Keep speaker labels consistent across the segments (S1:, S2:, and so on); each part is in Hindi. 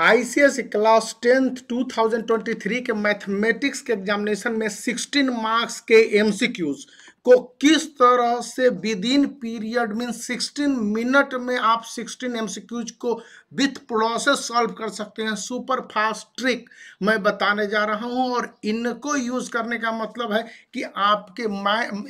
S1: आईसीएस क्लास टेंथ 2023 के मैथमेटिक्स के एग्जामिनेशन में 16 मार्क्स के एमसीक्यूज को किस तरह से within period mean 16 minute में आप 16 एमसीक्यूज को विथ प्रोसेस सॉल्व कर सकते हैं सुपर फास्ट ट्रिक मैं बताने जा रहा हूं और इनको यूज करने का मतलब है कि आपके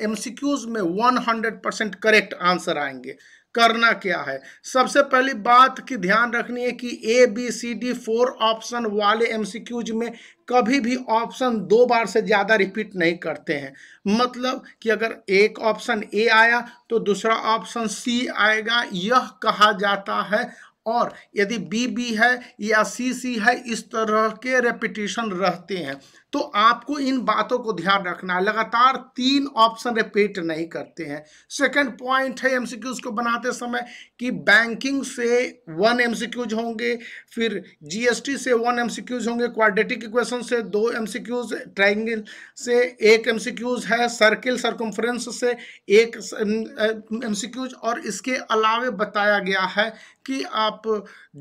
S1: एमसीक्यूज में 100 परसेंट करेक्ट आंसर आएंगे करना क्या है सबसे पहली बात की ध्यान रखनी है कि A B C D four option वाले एमसीक्यूज में कभी भी ऑप्शन दो बार से ज़्यादा रिपीट नहीं करते हैं मतलब कि अगर एक ऑप्शन ए आया तो दूसरा ऑप्शन सी आएगा यह कहा जाता है और यदि बी बी है या सी सी है इस तरह के रेपिटेशन रहते हैं तो आपको इन बातों को ध्यान रखना है लगातार तीन ऑप्शन रिपीट नहीं करते हैं सेकंड पॉइंट है एमसीक्यूज को बनाते समय कि बैंकिंग से वन एमसीक्यूज होंगे फिर जीएसटी से वन एमसीक्यूज होंगे क्वाड्रेटिक इक्वेशन से दो एमसीक्यूज ट्राइंगल से एक एमसीक्यूज है सर्किल सर्कम्फ्रेंस से एक एमसीक्यूज और इसके अलावे बताया गया है कि आप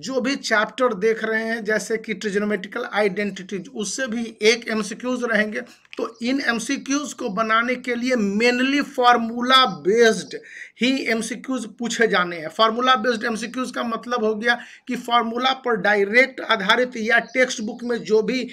S1: जो भी चैप्टर देख रहे हैं जैसे कि ट्रिजनोमेटिकल आइडेंटिटीज उससे भी एक एमसीक्यूज रहेंगे तो इन एमसीक्यूज को बनाने के लिए मेनली फार्मूला बेस्ड ही एमसीक्यूज पूछे जाने हैं फार्मूला बेस्ड एमसीक्यूज का मतलब हो गया कि फार्मूला पर डायरेक्ट आधारित या टेक्स्ट बुक में जो भी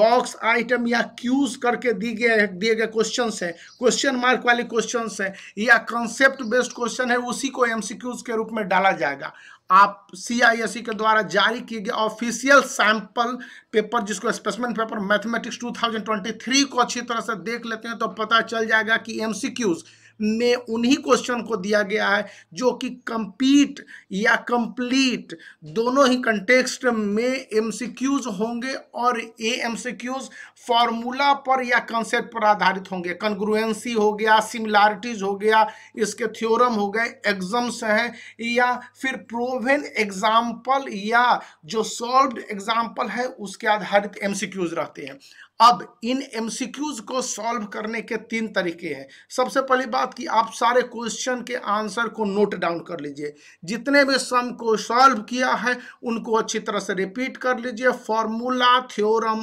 S1: बॉक्स आइटम या क्यूज करके दिए गए दिए गए क्वेश्चन हैं क्वेश्चन मार्क वाले क्वेश्चन हैं या कंसेप्ट बेस्ड क्वेश्चन है उसी को एम के रूप में डाला जाएगा आप सी e के द्वारा जारी किए गए ऑफिशियल सैंपल पेपर जिसको स्पेसमेंट पेपर मैथमेटिक्स 2023 को अच्छी तरह से देख लेते हैं तो पता चल जाएगा कि एमसीक्यूज़ में उन्हीं क्वेश्चन को दिया गया है जो कि कंपीट या कंप्लीट दोनों ही कंटेक्स्ट में एमसीक्यूज होंगे और ये एमसीक्यूज फॉर्मूला पर या कंसेप्ट पर आधारित होंगे कन्ग्रुएंसी हो गया सिमिलारिटीज हो गया इसके थ्योरम हो गए एग्जाम्स हैं या फिर प्रोवेन एग्जाम्पल या जो सॉल्व एग्जाम्पल है उसके आधारित एमसीक्यूज रहते हैं अब इन एमसीक्यूज को सॉल्व करने के तीन तरीके हैं सबसे पहली बात कि आप सारे क्वेश्चन के आंसर को नोट डाउन कर लीजिए जितने भी सम को सॉल्व किया है उनको अच्छी तरह से रिपीट कर लीजिए फॉर्मूला थ्योरम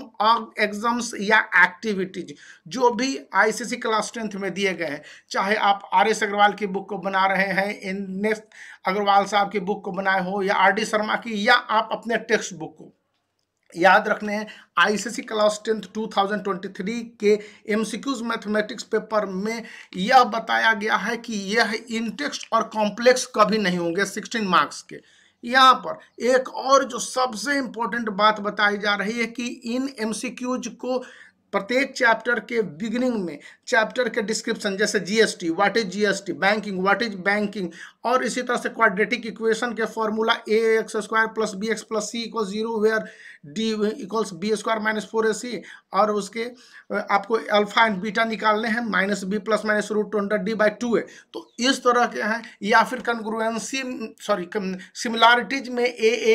S1: एग्जाम्स या एक्टिविटीज जो भी आईसीसी क्लास टेंथ में दिए गए हैं चाहे आप आर एस अग्रवाल की बुक को बना रहे हैं इन अग्रवाल साहब की बुक को बनाए हो या आर डी शर्मा की या आप अपने टेक्स्ट बुक को याद रखने हैं आईसीसी क्लास टेंथ 2023 के एमसीक्यूज मैथमेटिक्स पेपर में यह बताया गया है कि यह इंटेक्स और कॉम्प्लेक्स कभी नहीं होंगे 16 मार्क्स के यहाँ पर एक और जो सबसे इम्पोर्टेंट बात बताई जा रही है कि इन एमसीक्यूज को प्रत्येक चैप्टर के बिगिनिंग में चैप्टर के डिस्क्रिप्शन जैसे GST what is GST banking what is banking और इसी तरह से क्वाड्रेटिक इक्वेशन के formula a x square plus b x plus c equal zero where d equals b square minus four a c और उसके आपको अल्फा एंड बीटा निकालने हैं minus b plus minus root two hundred d by two a तो इस तरह के हैं या फिर कंग्रुएंसी सॉरी सिमिलारिटीज में A A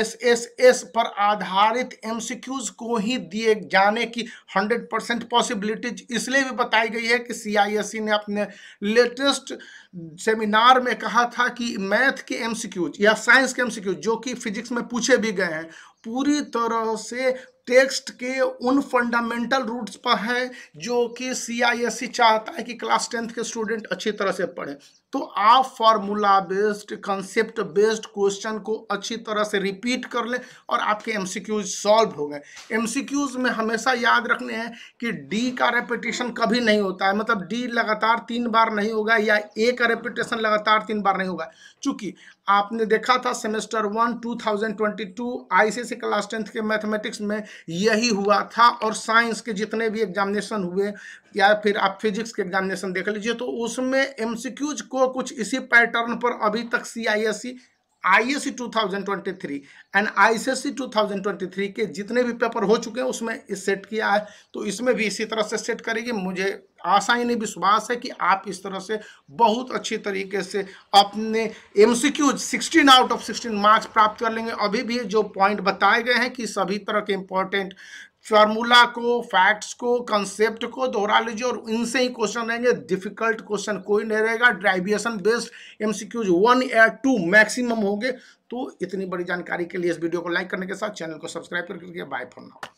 S1: S S S पर आधारित एमसीक्यूज को ही दिए जाने की हंड्रेड परसेंट पॉसिबिलिटीज इसलिए भी बताई गई है कि सी e ने अपने लेटेस्ट सेमिनार में कहा था कि मैथ के एम या साइंस के एम जो कि फिजिक्स में पूछे भी गए हैं पूरी तरह से टेक्स्ट के उन फंडामेंटल रूट्स पर है जो कि सी e चाहता है कि क्लास टेंथ के स्टूडेंट अच्छी तरह से पढ़ें तो आप formula based concept based question को अच्छी तरह से रिपीट कर लें और आपके एमसीक्यूज सॉल्व हो गए एमसीक्यूज में हमेशा याद रखने हैं कि डी का रेपिटेशन कभी नहीं होता है मतलब डी लगातार तीन बार नहीं होगा या ए का रेपिटेशन लगातार तीन बार नहीं होगा चूंकि आपने देखा था semester one 2022 C class tenth के मैथमेटिक्स में यही हुआ था और साइंस के जितने भी एग्जामिनेशन हुए या फिर आप फिजिक्स के एग्जामिनेशन देख लीजिए तो उसमें एमसीक्यूज को कुछ इसी पैटर्न पर अभी तक C I S C I S C two thousand twenty three and I S S C two thousand twenty three के जितने भी पेपर हो चुके हैं उसमें इस सेट किया है तो इसमें भी इसी तरह से सेट करेगी मुझे आशा ही नहीं विश्वास है कि आप इस तरह से बहुत अच्छी तरीके से अपने M C Qs sixteen out of sixteen marks प्राप्त कर लेंगे अभी भी जो पॉइंट बताए गए हैं कि सभी तरह के इम्पोर्टेंट फार्मूला को फैक्ट्स को कंसेप्ट को दोहरा लीजिए और इनसे ही क्वेश्चन रहेंगे डिफिकल्ट क्वेश्चन कोई नहीं रहेगा ड्राइविएशन बेस्ड एमसीक्यूज वन या टू मैक्सिमम होंगे तो इतनी बड़ी जानकारी के लिए इस वीडियो को लाइक करने के साथ चैनल को सब्सक्राइब करके बाय फॉर नाउ